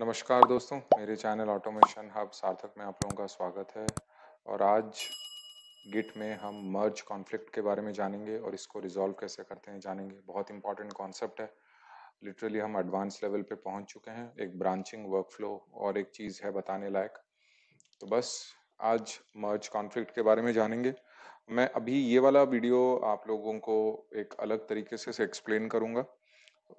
नमस्कार दोस्तों मेरे चैनल ऑटोमेशन हब सार्थक में आप लोगों का स्वागत है और आज गिट में हम मर्ज कॉन्फ्लिक्ट के बारे में जानेंगे और इसको रिजॉल्व कैसे करते हैं जानेंगे बहुत इंपॉर्टेंट कॉन्सेप्ट है लिटरली हम एडवांस लेवल पे पहुंच चुके हैं एक ब्रांचिंग वर्क फ्लो और एक चीज़ है बताने लायक तो बस आज मर्ज कॉन्फ्लिक्ट के बारे में जानेंगे मैं अभी ये वाला वीडियो आप लोगों को एक अलग तरीके से एक्सप्लेन करूँगा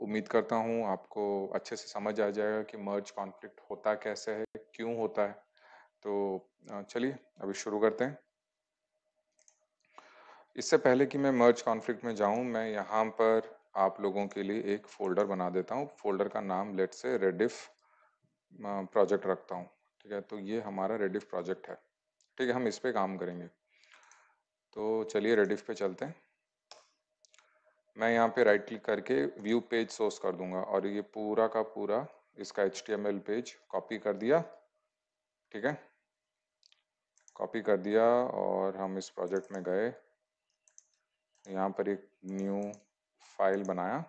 उम्मीद करता हूँ आपको अच्छे से समझ आ जाएगा कि मर्ज कॉन्फ्लिक्ट होता कैसे है क्यों होता है तो चलिए अभी शुरू करते हैं इससे पहले कि मैं मर्ज कॉन्फ्लिक्ट में जाऊं मैं यहाँ पर आप लोगों के लिए एक फोल्डर बना देता हूँ फोल्डर का नाम लेट से रेडिफ प्रोजेक्ट रखता हूँ ठीक है तो ये हमारा रेडिफ प्रोजेक्ट है ठीक है हम इस पर काम करेंगे तो चलिए रेडिफ पे चलते हैं मैं यहाँ पे राइट क्लिक करके व्यू पेज सोर्स कर दूंगा और ये पूरा का पूरा इसका एच पेज कॉपी कर दिया ठीक है कॉपी कर दिया और हम इस प्रोजेक्ट में गए यहाँ पर एक न्यू फाइल बनाया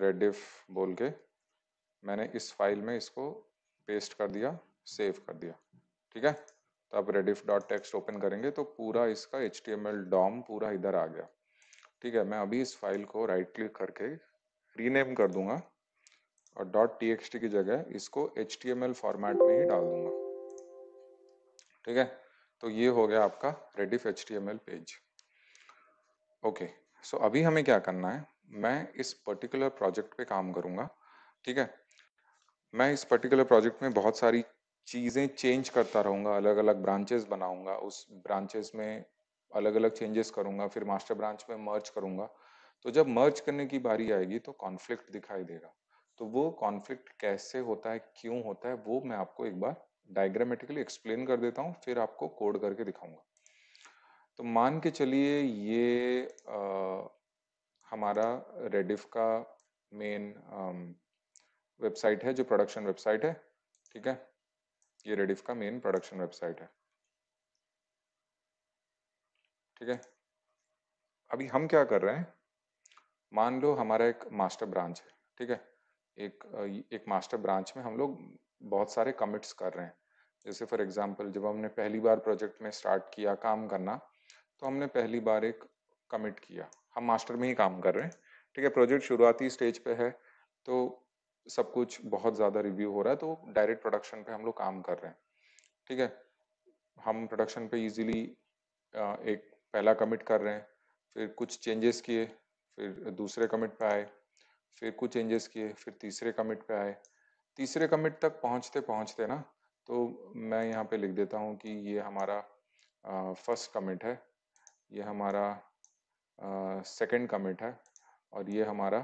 रेडिफ बोल के मैंने इस फाइल में इसको पेस्ट कर दिया सेव कर दिया ठीक है तो आप रेडिफ डॉट टेक्स्ट ओपन करेंगे तो पूरा इसका एच टी डॉम पूरा इधर आ गया ठीक है मैं अभी इस फाइल को राइट क्लिक करके रीनेम कर दूंगा और डॉट टी की जगह इसको एच फॉर्मेट में ही डाल दूंगा ठीक है तो ये हो गया आपका Rediff H page okay so अभी हमें क्या करना है मैं इस पर्टिकुलर प्रोजेक्ट पे काम करूंगा ठीक है मैं इस पर्टिकुलर प्रोजेक्ट में बहुत सारी चीज़ें चेंज करता रहूँगा अलग अलग ब्रांचेस बनाऊँगा उस ब्रांचेस में अलग अलग चेंजेस करूँगा फिर मास्टर ब्रांच में मर्ज करूँगा तो जब मर्ज करने की बारी आएगी तो कॉन्फ्लिक्ट दिखाई देगा तो वो कॉन्फ्लिक्ट कैसे होता है क्यों होता है वो मैं आपको एक बार डायग्रामेटिकली एक्सप्लेन कर देता हूँ फिर आपको कोड करके दिखाऊंगा तो मान के चलिए ये आ, हमारा रेडिफ का मेन वेबसाइट है जो प्रोडक्शन वेबसाइट है ठीक है ये रेडिफ का मेन प्रोडक्शन वेबसाइट है ठीक है अभी हम क्या कर रहे हैं मान लो हमारा एक मास्टर ब्रांच है ठीक है एक एक मास्टर ब्रांच में हम लोग बहुत सारे कमिट्स कर रहे हैं जैसे फॉर एग्जांपल जब हमने पहली बार प्रोजेक्ट में स्टार्ट किया काम करना तो हमने पहली बार एक कमिट किया हम मास्टर में ही काम कर रहे हैं ठीक है प्रोजेक्ट शुरुआती स्टेज पे है तो सब कुछ बहुत ज़्यादा रिव्यू हो रहा है तो डायरेक्ट प्रोडक्शन पे हम लोग काम कर रहे हैं ठीक है हम प्रोडक्शन पे इजीली एक पहला कमिट कर रहे हैं फिर कुछ चेंजेस किए फिर दूसरे कमिट पे आए फिर कुछ चेंजेस किए फिर तीसरे कमिट पे आए तीसरे कमिट तक पहुंचते पहुंचते ना तो मैं यहाँ पे लिख देता हूँ कि ये हमारा फर्स्ट कमिट है ये हमारा सेकंड कमिट है और ये हमारा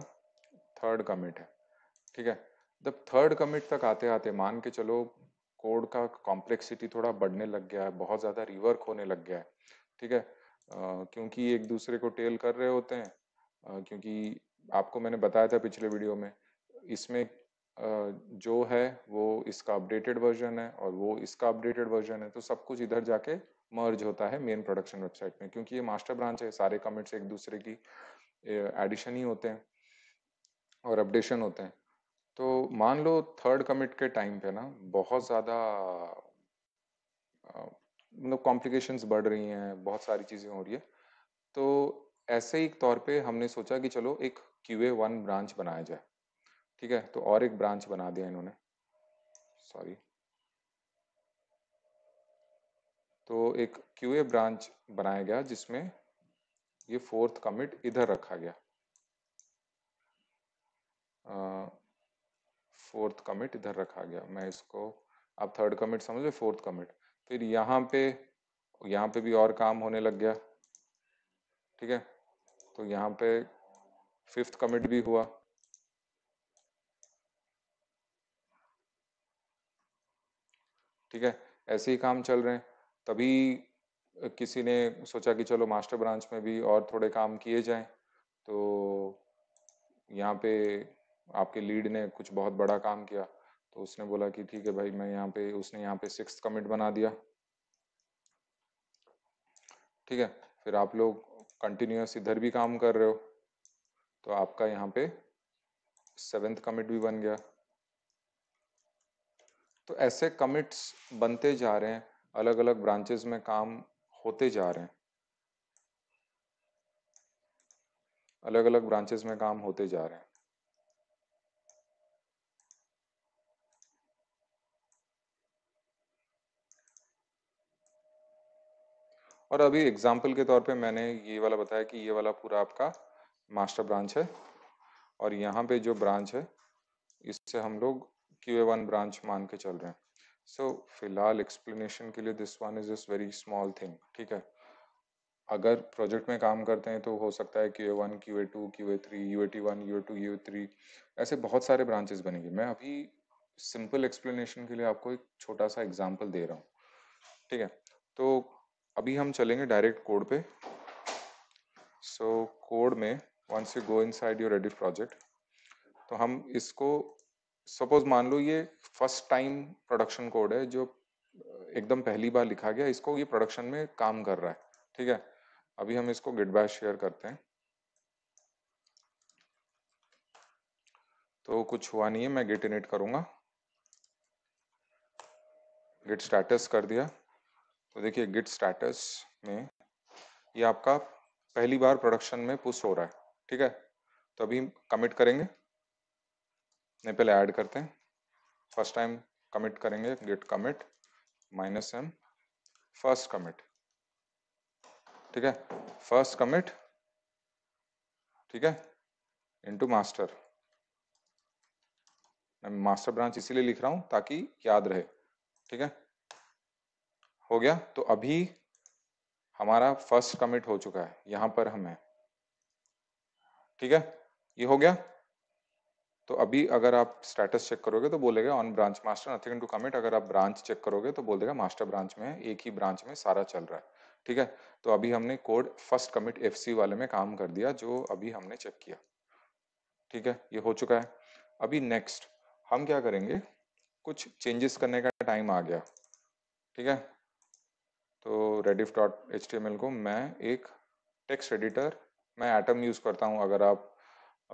थर्ड कमिट है ठीक है जब थर्ड कमिट तक आते आते मान के चलो कोड का कॉम्प्लेक्सिटी थोड़ा बढ़ने लग गया है बहुत ज़्यादा रिवर्क होने लग गया है ठीक है क्योंकि एक दूसरे को टेल कर रहे होते हैं आ, क्योंकि आपको मैंने बताया था पिछले वीडियो में इसमें आ, जो है वो इसका अपडेटेड वर्जन है और वो इसका अपडेटेड वर्जन है तो सब कुछ इधर जाके मर्ज होता है मेन प्रोडक्शन वेबसाइट में क्योंकि ये मास्टर ब्रांच है सारे कमेंट्स एक दूसरे की एडिशन ही होते हैं और अपडेशन होते हैं तो मान लो थर्ड कमिट के टाइम पे ना बहुत ज़्यादा मतलब कॉम्प्लिकेशंस बढ़ रही हैं बहुत सारी चीज़ें हो रही है तो ऐसे ही तौर पे हमने सोचा कि चलो एक क्यू ए वन ब्रांच बनाया जाए ठीक है तो और एक ब्रांच बना दिया इन्होंने सॉरी तो एक क्यू ए ब्रांच बनाया गया जिसमें ये फोर्थ कमिट इधर रखा गया आ, फोर्थ कमिट इधर रखा गया मैं इसको आप थर्ड कमिट समझ फोर्थ कमिट फिर यहाँ पे यहाँ पे भी और काम होने लग गया ठीक है तो यहाँ पे फिफ्थ कमिट भी हुआ ठीक है ऐसे ही काम चल रहे हैं तभी किसी ने सोचा कि चलो मास्टर ब्रांच में भी और थोड़े काम किए जाएं तो यहाँ पे आपके लीड ने कुछ बहुत बड़ा काम किया तो उसने बोला कि ठीक है भाई मैं यहाँ पे उसने यहाँ पे सिक्स कमिट बना दिया ठीक है फिर आप लोग कंटिन्यूस इधर भी काम कर रहे हो तो आपका यहाँ पे सेवेंथ कमिट भी बन गया तो ऐसे कमिट्स बनते जा रहे हैं अलग अलग ब्रांचेस में काम होते जा रहे हैं अलग अलग ब्रांचेस में काम होते जा रहे हैं और अभी एग्जाम्पल के तौर पे मैंने ये वाला बताया कि ये वाला पूरा आपका मास्टर ब्रांच है और यहाँ पे जो ब्रांच है इससे हम लोग क्यू वन ब्रांच मान के चल रहे हैं सो so, फिलहाल एक्सप्लेनेशन के लिए this one is this very small thing ठीक है अगर प्रोजेक्ट में काम करते हैं तो हो सकता है Q A one Q A two Q A three U A T one U A two U A three ऐसे बहुत सारे ब्रांचेस बनेंगे मैं अभी सिंपल एक्सप्लेनेशन के लिए आपको एक छोटा सा एग्जाम्पल दे रहा हूँ ठीक है तो अभी हम चलेंगे डायरेक्ट कोड पे सो so, कोड में once you go inside your Reddit project तो हम इसको सपोज मान लो ये फर्स्ट टाइम प्रोडक्शन कोड है जो एकदम पहली बार लिखा गया इसको ये प्रोडक्शन में काम कर रहा है ठीक है अभी हम इसको गिटबैश शेयर करते हैं तो कुछ हुआ नहीं है मैं गिट इनिट करूंगा गिट स्टेटस कर दिया तो देखिए गिट स्टेटस में ये आपका पहली बार प्रोडक्शन में पुश हो रहा है ठीक है तो अभी कमिट करेंगे नहीं पहले ऐड करते हैं फर्स्ट टाइम कमिट करेंगे git commit minus M first commit ठीक है फर्स्ट कमिट ठीक है इनटू मास्टर मैं मास्टर ब्रांच इसीलिए लिख रहा हूं ताकि याद रहे ठीक है हो गया तो अभी हमारा फर्स्ट कमिट हो चुका है यहां पर हमें ठीक है ये हो गया तो अभी अगर आप स्टेटस चेक करोगे तो बोलेगा on branch master nothing to commit अगर आप ब्रांच चेक करोगे तो बोल देगा मास्टर ब्रांच में एक ही ब्रांच में सारा चल रहा है ठीक है तो अभी हमने कोड फर्स्ट कमिट एफ वाले में काम कर दिया जो अभी हमने चेक किया ठीक है ये हो चुका है अभी नेक्स्ट हम क्या करेंगे कुछ चेंजेस करने का टाइम आ गया ठीक है तो Rediff dot H T M L को मैं एक टेक्स्ट एडिटर मैं एटम यूज़ करता हूँ अगर आप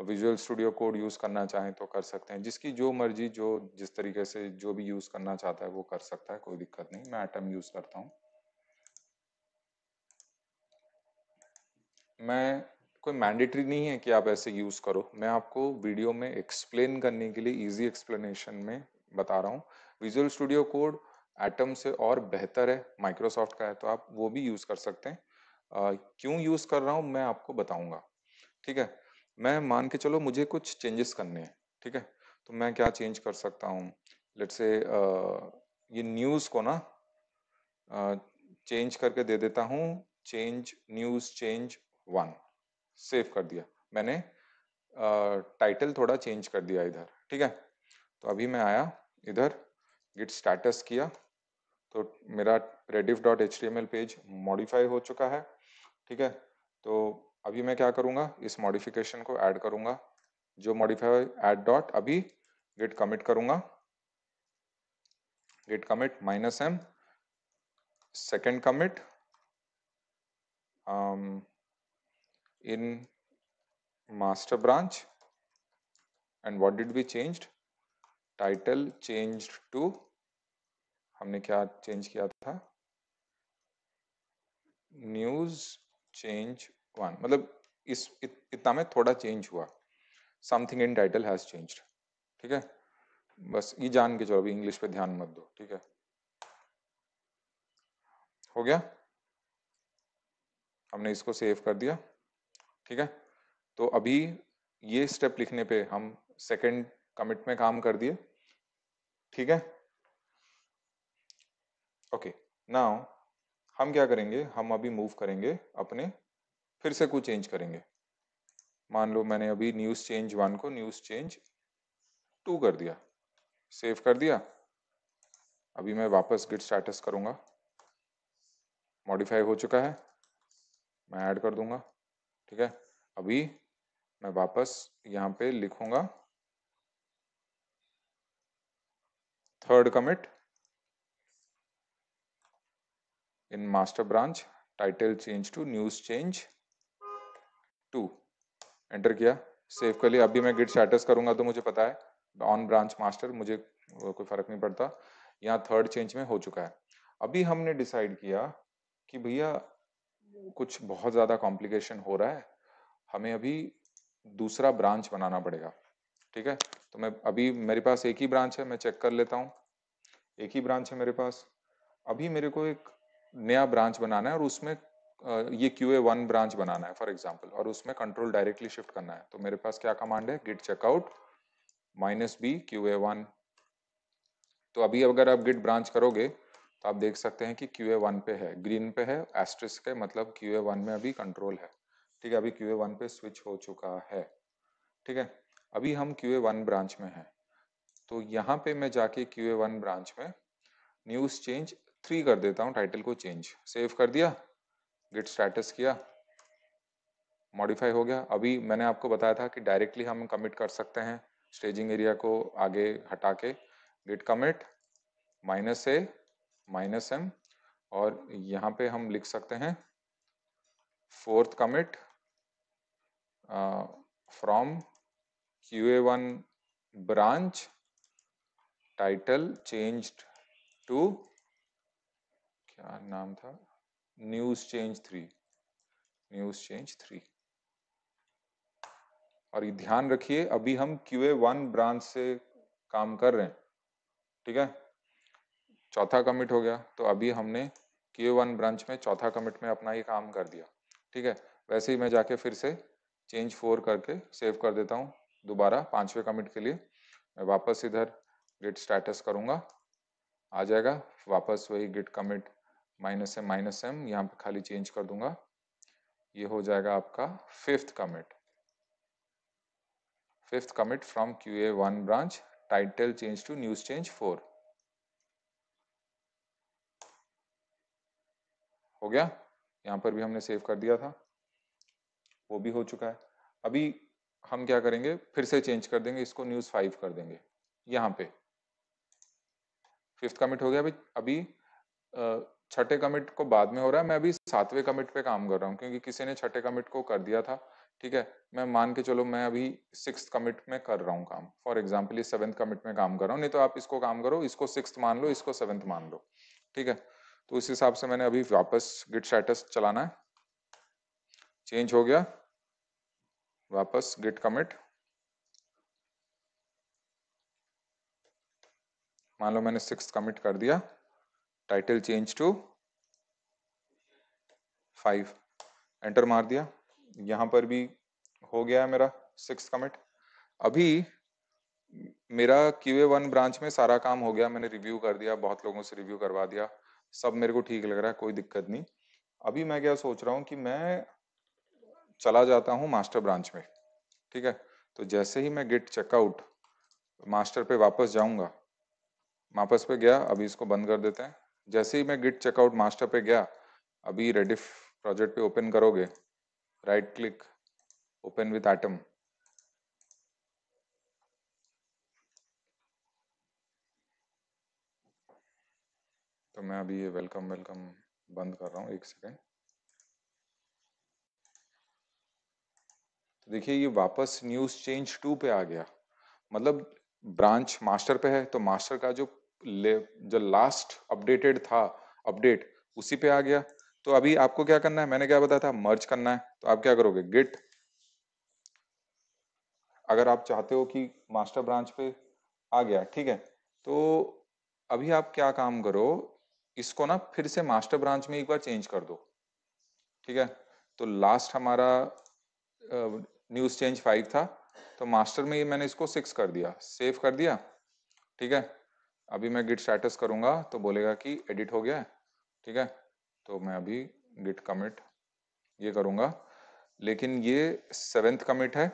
विजुअल स्टूडियो कोड यूज़ करना चाहें तो कर सकते हैं जिसकी जो मर्जी जो जिस तरीके से जो भी यूज़ करना चाहता है वो कर सकता है कोई दिक्कत नहीं मैं एटम यूज़ करता हूँ मैं कोई मैंडेटरी नहीं है कि आप ऐसे यूज़ करो मैं आपको वीडियो में एक्सप्लेन करने के लिए इजी एक्सप्लेनेशन में बता रहा हूँ विजुअल स्टूडियो कोड एटम से और बेहतर है माइक्रोसॉफ्ट का है तो आप वो भी यूज कर सकते हैं क्यों यूज कर रहा हूँ मैं आपको बताऊंगा ठीक है मैं मान के चलो मुझे कुछ चेंजेस करने हैं ठीक है तो मैं क्या चेंज कर सकता हूँ लेट से ये न्यूज को ना चेंज करके दे देता हूँ change news change one save कर दिया मैंने टाइटल थोड़ा चेंज कर दिया इधर ठीक है तो अभी मैं आया इधर गिट स्टेटस किया तो मेरा Rediff dot H D M L page modified हो चुका है ठीक है तो अभी मैं क्या करूंगा इस मॉडिफिकेशन को ऐड करूंगा जो मॉडिफाई एड डॉट अभी गेट कमिट करूंगा git commit minus M second commit in master branch and what did we change title change to हमने क्या चेंज किया था न्यूज चेंज वन मतलब इस इत, इतना में थोड़ा चेंज हुआ something in title has change ठीक है बस ये जान के चलो अभी इंग्लिश पे ध्यान मत दो ठीक है हो गया हमने इसको सेव कर दिया ठीक है तो अभी ये स्टेप लिखने पे हम सेकंड कमिट में काम कर दिए ठीक है ओके नाउ हम क्या करेंगे हम अभी मूव करेंगे अपने फिर से कुछ चेंज करेंगे मान लो मैंने अभी न्यूज चेंज वन को न्यूज चेंज टू कर दिया सेव कर दिया अभी मैं वापस गिट स्टेटस करूंगा मॉडिफाई हो चुका है मैं ऐड कर दूंगा ठीक है अभी मैं वापस यहां पे लिखूंगा third commit in master branch title change to news change two enter किया सेव कर लिया अभी मैं गिट स्टेटस करूंगा तो मुझे पता है ऑन ब्रांच मास्टर मुझे कोई फर्क नहीं पड़ता यहाँ थर्ड चेंज में हो चुका है अभी हमने डिसाइड किया कि भैया कुछ बहुत ज़्यादा कॉम्प्लिकेशन हो रहा है हमें अभी दूसरा ब्रांच बनाना पड़ेगा ठीक है तो मैं अभी मेरे पास एक ही ब्रांच है मैं चेक कर लेता हूँ एक ही ब्रांच है मेरे पास अभी मेरे को एक नया ब्रांच बनाना है और उसमें ये क्यू ए वन ब्रांच बनाना है फॉर एग्जाम्पल और उसमें कंट्रोल डायरेक्टली शिफ्ट करना है तो मेरे पास क्या कमांड है git checkout minus B Q A one तो अभी अगर आप गिट ब्रांच करोगे तो आप देख सकते हैं कि क्यू ए वन पे है ग्रीन पे है एस्ट्रिस के मतलब क्यू ए वन में अभी कंट्रोल है ठीक है अभी क्यू ए वन पे स्विच हो चुका है ठीक है अभी हम क्यू ए वन ब्रांच में हैं तो यहाँ पे मैं जाके क्यू ए वन ब्रांच में न्यूज चेंज थ्री कर देता हूँ टाइटल को चेंज सेव कर दिया गिट स्टेटस किया मॉडिफाई हो गया अभी मैंने आपको बताया था कि डायरेक्टली हम कमिट कर सकते हैं स्टेजिंग एरिया को आगे हटा के git commit minus A minus M और यहाँ पे हम लिख सकते हैं fourth commit from Q A one branch title changed to क्या नाम था news change three news change three और ये ध्यान रखिए अभी हम क्यू ए वन ब्रांच से काम कर रहे हैं ठीक है चौथा कमिट हो गया तो अभी हमने क्यू वन ब्रांच में चौथा कमिट में अपना ये काम कर दिया ठीक है वैसे ही मैं जाके फिर से चेंज फोर करके सेव कर देता हूँ दोबारा पांचवे कमिट के लिए मैं वापस इधर गिट स्टेटस करूंगा आ जाएगा वापस वही git commit minus M minus M यहाँ पे खाली चेंज कर दूंगा ये हो जाएगा आपका fifth commit fifth commit from Q A one branch title change to news change four हो गया यहाँ पर भी हमने सेव कर दिया था वो भी हो चुका है अभी हम क्या करेंगे फिर से चेंज कर देंगे इसको न्यूज फाइव कर देंगे यहाँ पे फिफ्थ कमिट हो गया अभी अभी छठे कमिट को बाद में हो रहा है मैं अभी सातवें कमिट पे काम कर रहा हूँ क्योंकि किसी ने छठे कमिट को कर दिया था ठीक है मैं मान के चलो मैं अभी सिक्स कमिट में कर रहा हूँ काम फॉर एग्जाम्पल ये सेवन्थ कमिट में काम कर रहा हूँ नहीं तो आप इसको काम करो इसको सिक्स मान लो इसको सेवंथ मान लो ठीक है तो उस हिसाब से मैंने अभी वापस गिट स्टेटस चलाना है चेंज हो गया वापस गिट कमिट मान लो मैंने सिक्स कमिट कर दिया title change to five enter मार दिया यहाँ पर भी हो गया है मेरा सिक्स कमिट अभी मेरा क्यूए वन ब्रांच में सारा काम हो गया मैंने रिव्यू कर दिया बहुत लोगों से रिव्यू करवा दिया सब मेरे को ठीक लग रहा है कोई दिक्कत नहीं अभी मैं क्या सोच रहा हूँ कि मैं चला जाता हूँ मास्टर ब्रांच में ठीक है तो जैसे ही मैं गेट चेकआउट मास्टर पे वापस जाऊंगा वापस पे गया अभी इसको बंद कर देते हैं जैसे ही मैं गिट चेकआउट मास्टर पे गया अभी रेडिफ प्रोजेक्ट पे ओपन करोगे right click open with Atom तो मैं अभी ये वेलकम वेलकम बंद कर रहा हूँ एक सेकेंड तो देखिए ये वापस न्यूज चेंज टू पे आ गया मतलब ब्रांच मास्टर पे है तो मास्टर का जो जो लास्ट अपडेटेड था अपडेट उसी पे आ गया तो अभी आपको क्या करना है मैंने क्या बताया था मर्ज करना है तो आप क्या करोगे गिट अगर आप चाहते हो कि मास्टर ब्रांच पे आ गया ठीक है तो अभी आप क्या काम करो इसको ना फिर से मास्टर ब्रांच में एक बार चेंज कर दो ठीक है तो लास्ट हमारा न्यूज चेंज फाइव था तो मास्टर में ये मैंने इसको सिक्स कर दिया सेव कर दिया ठीक है अभी मैं गिट स्टेटस करूंगा तो बोलेगा कि एडिट हो गया है ठीक है तो मैं अभी गिट कमिट ये करूंगा लेकिन ये सेवेंथ कमिट है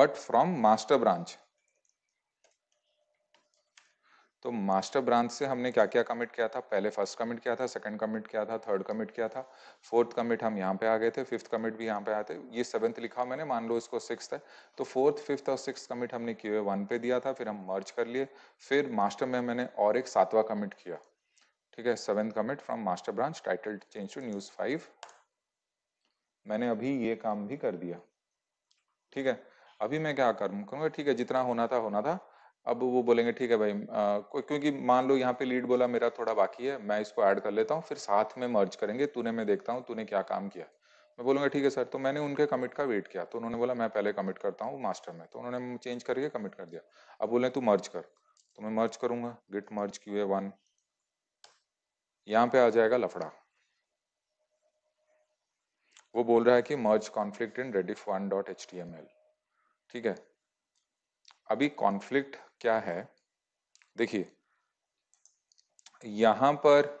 बट फ्रॉम मास्टर ब्रांच तो मास्टर ब्रांच से हमने क्या क्या कमिट किया था पहले फर्स्ट कमिट किया था सेकंड कमिट किया था थर्ड कमिट किया था फोर्थ कमिट हम यहाँ पे आ गए थे फिफ्थ कमिट भी यहाँ पे आए थे ये सेवन्थ लिखा मैंने मान लो इसको सिक्स है तो फोर्थ फिफ्थ और सिक्स कमिट हमने क्यू वन पे दिया था फिर हम मर्ज कर लिए फिर मास्टर में मैंने और एक सातवा कमिट किया ठीक है seventh commit from master branch title change to news five मैंने अभी ये काम भी कर दिया ठीक है अभी मैं क्या करूँगा ठीक है जितना होना था होना था अब वो बोलेंगे ठीक है भाई आ, क्योंकि मान लो यहाँ पे लीड बोला मेरा थोड़ा बाकी है मैं इसको ऐड कर लेता हूँ फिर साथ में मर्ज करेंगे तूने मैं देखता हूँ तूने क्या काम किया मैं बोलूंगा ठीक है सर तो मैंने उनके कमिट का वेट किया तो उन्होंने बोला मैं पहले कमिट करता हूँ मास्टर में तो उन्होंने चेंज करके कमिट कर दिया अब बोले तू मर्ज कर तो मैं मर्ज करूंगा git merge Q A one यहाँ पे आ जाएगा लफड़ा वो बोल रहा है कि merge conflict in Rediff one dot H T M L ठीक है अभी कॉन्फ्लिक्ट क्या है देखिए यहां पर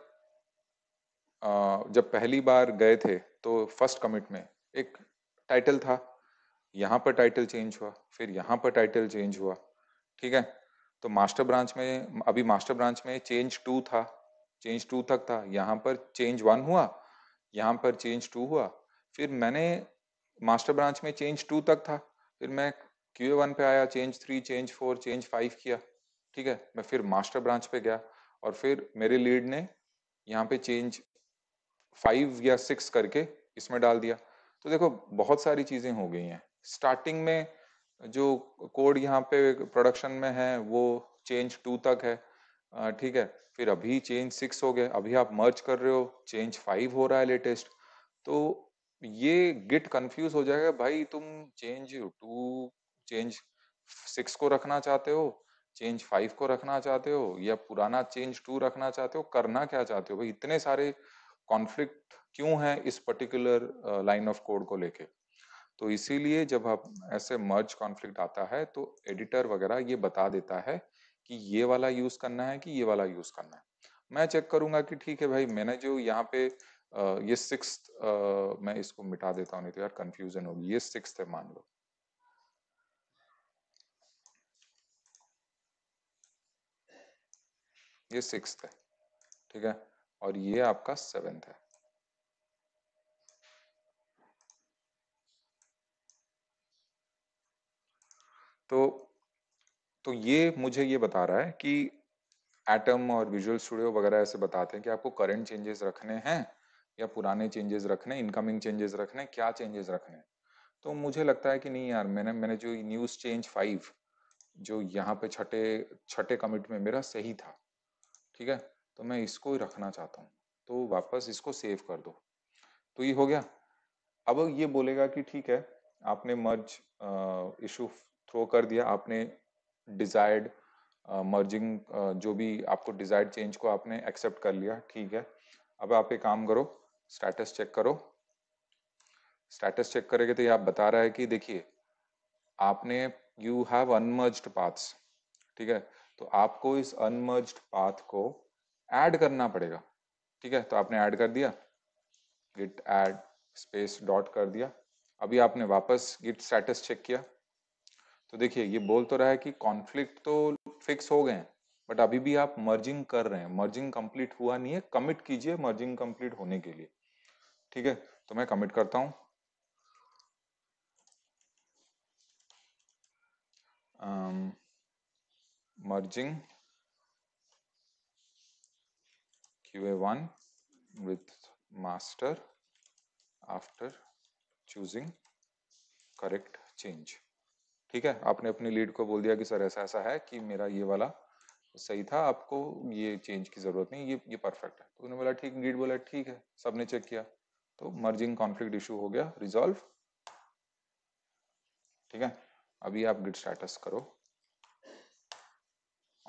जब पहली बार गए थे तो फर्स्ट कमिट में एक टाइटल था यहां पर टाइटल चेंज हुआ फिर यहां पर टाइटल चेंज हुआ ठीक है तो मास्टर ब्रांच में अभी मास्टर ब्रांच में चेंज टू था चेंज टू तक था यहां पर चेंज वन हुआ यहां पर चेंज टू हुआ फिर मैंने मास्टर ब्रांच में चेंज टू तक था फिर मैं क्यू वन पे आया change three change four change five किया ठीक है मैं फिर मास्टर ब्रांच पे गया और फिर मेरे लीड ने यहाँ पे चेंज फाइव या सिक्स करके इसमें डाल दिया तो देखो बहुत सारी चीजें हो गई हैं स्टार्टिंग में जो कोड यहाँ पे प्रोडक्शन में है वो चेंज टू तक है ठीक है फिर अभी चेंज सिक्स हो गया अभी आप मर्ज कर रहे हो चेंज फाइव हो रहा है लेटेस्ट तो ये गिट कंफ्यूज हो जाएगा भाई तुम चेंज टू चेंज सिक्स को रखना चाहते हो चेंज फाइव को रखना चाहते हो या पुराना चेंज टू रखना चाहते हो करना क्या चाहते हो भाई इतने सारे कॉन्फ्लिक्ट क्यों है इस पर्टिकुलर लाइन ऑफ कोड को लेके तो इसीलिए जब आप ऐसे मर्ज कॉन्फ्लिक्ट आता है तो एडिटर वगैरह ये बता देता है कि ये वाला यूज करना है कि ये वाला यूज करना है मैं चेक करूंगा कि ठीक है भाई मैंने जो यहाँ पे ये सिक्स मैं इसको मिटा देता हूँ नहीं तो यार कंफ्यूजन होगी ये सिक्स है मान लो ये सिक्स है ठीक है और ये आपका सेवेंथ है तो तो ये मुझे ये बता रहा है कि एटम और विजुअल स्टूडियो वगैरह ऐसे बताते हैं कि आपको करंट चेंजेस रखने हैं या पुराने चेंजेस रखने इनकमिंग चेंजेस रखने क्या चेंजेस रखने तो मुझे लगता है कि नहीं यार मैंने मैंने जो न्यूज चेंज फाइव जो यहाँ पे छठे छठे कमिट में मेरा सही था ठीक है तो मैं इसको ही रखना चाहता हूँ तो वापस इसको सेव कर दो तो ये हो गया अब ये बोलेगा कि ठीक है आपने मर्ज इशू थ्रो कर दिया आपने डिजायर्ड मर्जिंग जो भी आपको डिजायर्ड चेंज को आपने एक्सेप्ट कर लिया ठीक है अब आप एक काम करो स्टेटस चेक करो स्टेटस चेक करेंगे तो ये आप बता रहा है कि देखिए आपने यू हैव अनमर्ज्ड पाथ्स ठीक है तो आपको इस अनमर्ज पाथ को ऐड करना पड़ेगा ठीक है तो आपने ऐड कर दिया गिट ऐड स्पेस डॉट कर दिया अभी आपने वापस गिट स्टेटस चेक किया तो देखिए ये बोल तो रहा है कि कॉन्फ्लिक्ट तो फिक्स हो गए हैं बट अभी भी आप मर्जिंग कर रहे हैं मर्जिंग कंप्लीट हुआ नहीं है कमिट कीजिए मर्जिंग कंप्लीट होने के लिए ठीक है तो मैं कमिट करता हूं आम, merging QA1 with master after choosing correct change. ठीक है आपने अपनी लीड को बोल दिया कि सर ऐसा ऐसा है कि मेरा ये वाला सही था आपको ये चेंज की जरूरत नहीं ये ये परफेक्ट है तो उन्होंने बोला ठीक लीड बोला ठीक है सबने चेक किया तो मर्जिंग कॉन्फ्लिक्ट इशू हो गया रिजॉल्व ठीक है अभी आप गिट स्टेटस करो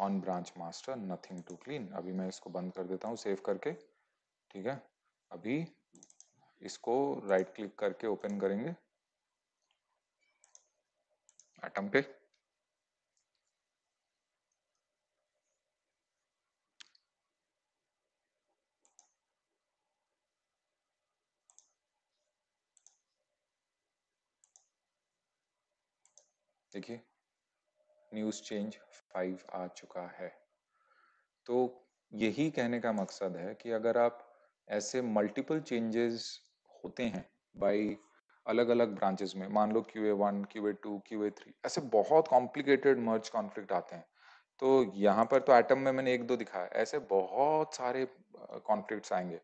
on branch master nothing to clean अभी मैं इसको बंद कर देता हूँ सेव करके ठीक है अभी इसको राइट क्लिक करके ओपन करेंगे एटम पे देखिए न्यूज़ चेंज फाइव आ चुका है तो यही कहने का मकसद है कि अगर आप ऐसे मल्टीपल चेंजेस होते हैं बाई अलग अलग ब्रांचेस में मान लो Q A one Q A two Q A three ऐसे बहुत कॉम्प्लिकेटेड मर्ज कॉन्फ्लिक्ट आते हैं तो यहाँ पर तो एटम में मैंने एक दो दिखाया ऐसे बहुत सारे कॉन्फ्लिक्ट आएंगे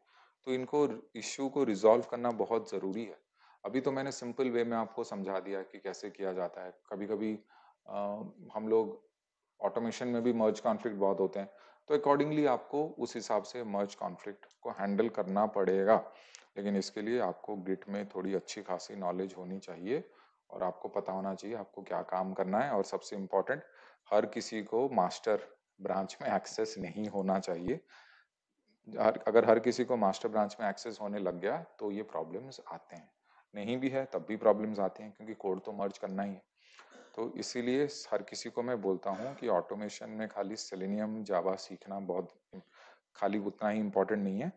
तो इनको इश्यू को रिजॉल्व करना बहुत ज़रूरी है अभी तो मैंने सिंपल वे में आपको समझा दिया कि कैसे किया जाता है कभी कभी हम लोग ऑटोमेशन में भी मर्ज कॉन्फ्लिक्ट बहुत होते हैं तो अकॉर्डिंगली आपको उस हिसाब से मर्ज कॉन्फ्लिक्ट को हैंडल करना पड़ेगा लेकिन इसके लिए आपको गिट में थोड़ी अच्छी खासी नॉलेज होनी चाहिए और आपको पता होना चाहिए आपको क्या काम करना है और सबसे इम्पोर्टेंट हर किसी को मास्टर ब्रांच में एक्सेस नहीं होना चाहिए अगर हर किसी को मास्टर ब्रांच में एक्सेस होने लग गया तो ये प्रॉब्लम्स आते हैं नहीं भी है तब भी प्रॉब्लम्स आते हैं क्योंकि कोड तो मर्ज करना ही है तो इसीलिए हर किसी को मैं बोलता हूँ कि ऑटोमेशन में खाली सेलेनियम जावा सीखना बहुत खाली उतना ही इम्पोर्टेंट नहीं है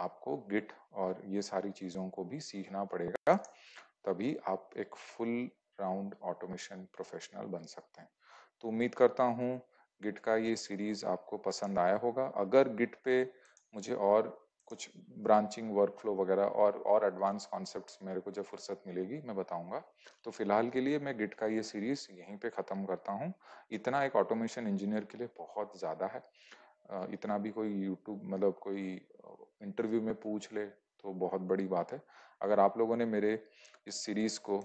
आपको गिट और ये सारी चीज़ों को भी सीखना पड़ेगा तभी आप एक फुल राउंड ऑटोमेशन प्रोफेशनल बन सकते हैं तो उम्मीद करता हूँ गिट का ये सीरीज आपको पसंद आया होगा अगर गिट पे मुझे और कुछ ब्रांचिंग वर्कफ्लो वगैरह और और एडवांस कॉन्सेप्ट मेरे को जब फुर्सत मिलेगी मैं बताऊंगा तो फिलहाल के लिए मैं गिट का ये सीरीज यहीं पे ख़त्म करता हूँ इतना एक ऑटोमेशन इंजीनियर के लिए बहुत ज़्यादा है इतना भी कोई यूट्यूब मतलब कोई इंटरव्यू में पूछ ले तो बहुत बड़ी बात है अगर आप लोगों ने मेरे इस सीरीज़ को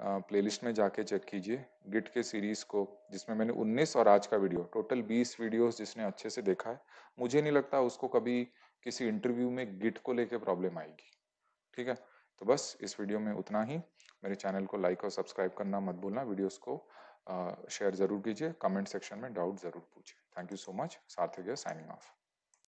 प्लेलिस्ट में जाके चेक कीजिए गिट के सीरीज़ को जिसमें मैंने 19 और आज का वीडियो टोटल 20 वीडियोस जिसने अच्छे से देखा है मुझे नहीं लगता उसको कभी किसी इंटरव्यू में गिट को लेके प्रॉब्लम आएगी ठीक है तो बस इस वीडियो में उतना ही मेरे चैनल को लाइक और सब्सक्राइब करना मत भूलना वीडियोस को शेयर जरूर कीजिए कमेंट सेक्शन में डाउट जरूर पूछिए thank you so much Sarthak signing of